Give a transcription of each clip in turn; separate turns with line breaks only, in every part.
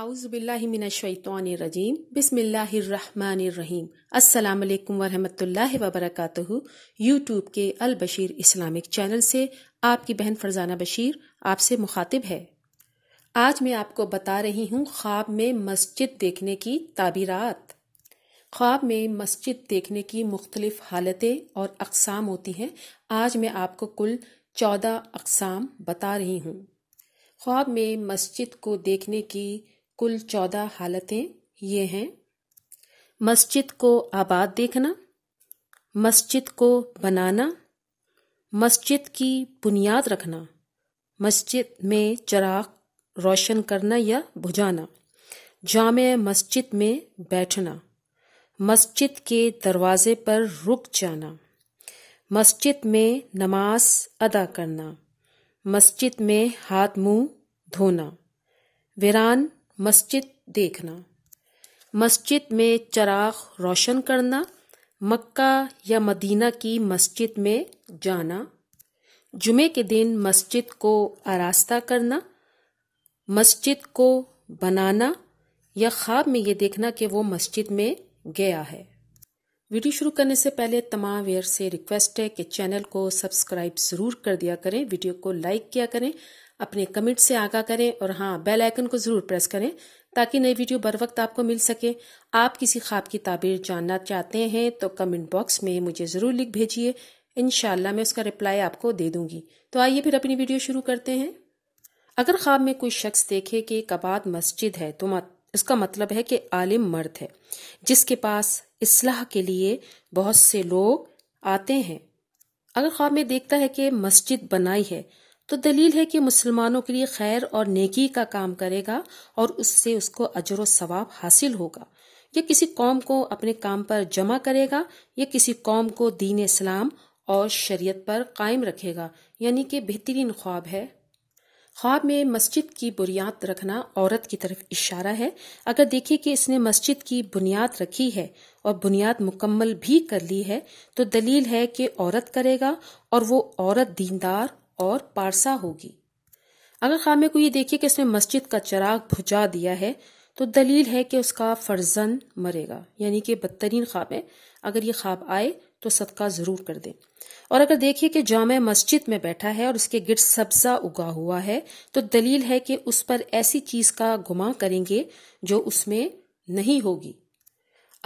اعوذ باللہ من الشیطان الرجیم بسم اللہ الرحمن الرحیم السلام علیکم ورحمۃ اللہ وبرکاتہ یوٹیوب کے البشیر اسلامک چینل سے آپ کی بہن فرزانہ بشیر آپ سے مخاطب ہے آج میں آپ کو بتا رہی ہوں خواب میں مسجد دیکھنے کی تعبیرات خواب میں مسجد دیکھنے کی مختلف حالتیں اور اقسام ہوتی ہیں آج میں آپ کو کل چودہ اقسام بتا رہی ہوں خواب میں مسجد کو دیکھنے کی کل چودہ حالتیں یہ ہیں مسجد کو آباد دیکھنا مسجد کو بنانا مسجد کی بنیاد رکھنا مسجد میں چراغ روشن کرنا یا بجھانا جامع مسجد میں بیٹھنا مسجد کے دروازے پر رک جانا مسجد میں نماز ادا کرنا مسجد میں ہاتھ منہ دھونا ویران مسجد دیکھنا مسجد میں چراغ روشن کرنا مکہ یا مدینہ کی مسجد میں جانا جمعے کے دن مسجد کو آراستہ کرنا مسجد کو بنانا یا خواب میں یہ دیکھنا کہ وہ مسجد میں گیا ہے ویڈیو شروع کرنے سے پہلے تمام ویئر سے ریکویسٹ ہے کہ چینل کو سبسکرائب ضرور کر دیا کریں ویڈیو کو لائک کیا کریں اپنے کمنٹ سے آگاہ کریں اور ہاں بیل آئکن کو ضرور پریس کریں تاکہ نئی ویڈیو بر وقت آپ کو مل سکے آپ کسی خواب کی تعبیر جاننا چاہتے ہیں تو کمنٹ باکس میں مجھے ضرور لکھ بھیجیے انشاءاللہ میں اس کا رپلائی آپ کو دے دوں گی تو آئیے پھر اپنی ویڈیو شروع کرتے ہیں اگر خواب میں کوئی شخص دیکھے کہ آباد مسجد ہے تو اس کا مطلب ہے کہ عالم مرد ہے جس کے پاس اصلاح کے لیے بہت سے لوگ آتے ہیں اگر خواب میں دیکھتا ہے کہ مسجد بنائی ہے تو دلیل ہے کہ مسلمانوں کے لیے خیر اور نیکی کا کام کرے گا اور اس سے اس کو اجر و ثواب حاصل ہوگا یا کسی قوم کو اپنے کام پر جمع کرے گا یا کسی قوم کو دین اسلام اور شریعت پر قائم رکھے گا یعنی کہ بہترین خواب ہے خواب میں مسجد کی بنیاد رکھنا عورت کی طرف اشارہ ہے اگر دیکھیں کہ اس نے مسجد کی بنیاد رکھی ہے اور بنیاد مکمل بھی کر لی ہے تو دلیل ہے کہ عورت کرے گا اور وہ عورت دیندار اور پارسا ہوگی اگر خامے کو یہ دیکھیے کہ اس نے مسجد کا چراغ بھجا دیا ہے تو دلیل ہے کہ اس کا فرزن مرے گا یعنی کہ بدترین خواب ہے اگر یہ خواب آئے تو صدقہ ضرور کر دیں اور اگر دیکھیے کہ جامع مسجد میں بیٹھا ہے اور اس کے گرد سبزہ اگا ہوا ہے تو دلیل ہے کہ اس پر ایسی چیز کا گما کریں گے جو اس میں نہیں ہوگی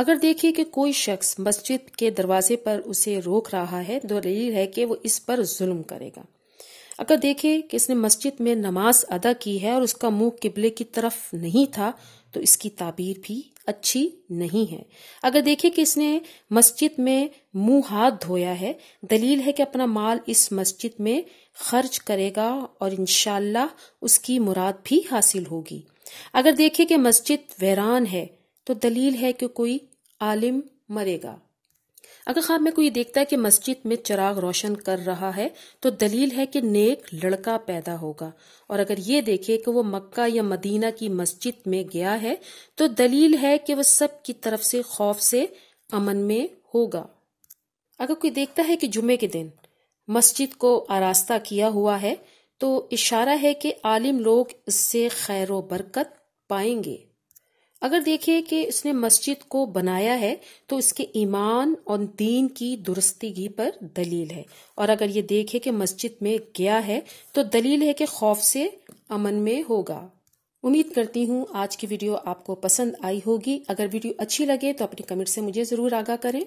اگر دیکھیے کہ کوئی شخص مسجد کے دروازے پر اسے روک رہا ہے تو دلیل ہے کہ وہ اس پر ظلم کرے گا اگر دیکھے کہ اس نے مسجد میں نماز ادا کی ہے اور اس کا منہ قبلے کی طرف نہیں تھا تو اس کی تعبیر بھی اچھی نہیں ہے اگر دیکھے کہ اس نے مسجد میں منہ ہاتھ دھویا ہے دلیل ہے کہ اپنا مال اس مسجد میں خرچ کرے گا اور انشاءاللہ اس کی مراد بھی حاصل ہوگی اگر دیکھے کہ مسجد ویران ہے تو دلیل ہے کہ کوئی عالم مرے گا اگر خواب میں کوئی دیکھتا ہے کہ مسجد میں چراغ روشن کر رہا ہے تو دلیل ہے کہ نیک لڑکا پیدا ہوگا اور اگر یہ دیکھے کہ وہ مکہ یا مدینہ کی مسجد میں گیا ہے تو دلیل ہے کہ وہ سب کی طرف سے خوف سے امن میں ہوگا اگر کوئی دیکھتا ہے کہ جمعے کے دن مسجد کو آراستہ کیا ہوا ہے تو اشارہ ہے کہ عالم لوگ اس سے خیر و برکت پائیں گے اگر دیکھیے کہ اس نے مسجد کو بنایا ہے تو اس کے ایمان اور دین کی درستگی پر دلیل ہے اور اگر یہ دیکھے کہ مسجد میں گیا ہے تو دلیل ہے کہ خوف سے امن میں ہوگا امید کرتی ہوں آج کی ویڈیو آپ کو پسند آئی ہوگی اگر ویڈیو اچھی لگے تو اپنی کمنٹ سے مجھے ضرور آگاہ کریں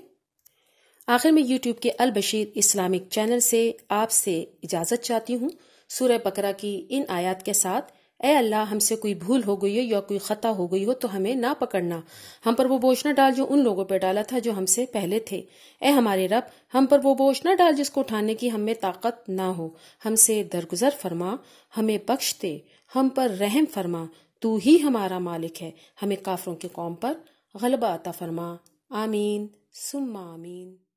آخر میں یوٹیوب کے البشیر اسلامک چینل سے آپ سے اجازت چاہتی ہوں سورہ پکرا کی ان آیات کے ساتھ اے اللہ ہم سے کوئی بھول ہو گئی ہو یا کوئی خطا ہو گئی ہو تو ہمیں نہ پکڑنا ہم پر وہ نہ ڈال جو ان لوگوں پہ ڈالا تھا جو ہم سے پہلے تھے اے ہمارے رب ہم پر وہ نہ ڈال جس کو اٹھانے کی ہمیں طاقت نہ ہو ہم سے درگزر فرما ہمیں بخش دے ہم پر رحم فرما تو ہی ہمارا مالک ہے ہمیں کافروں کے قوم پر غلبہ آتا فرما آمین سما آمین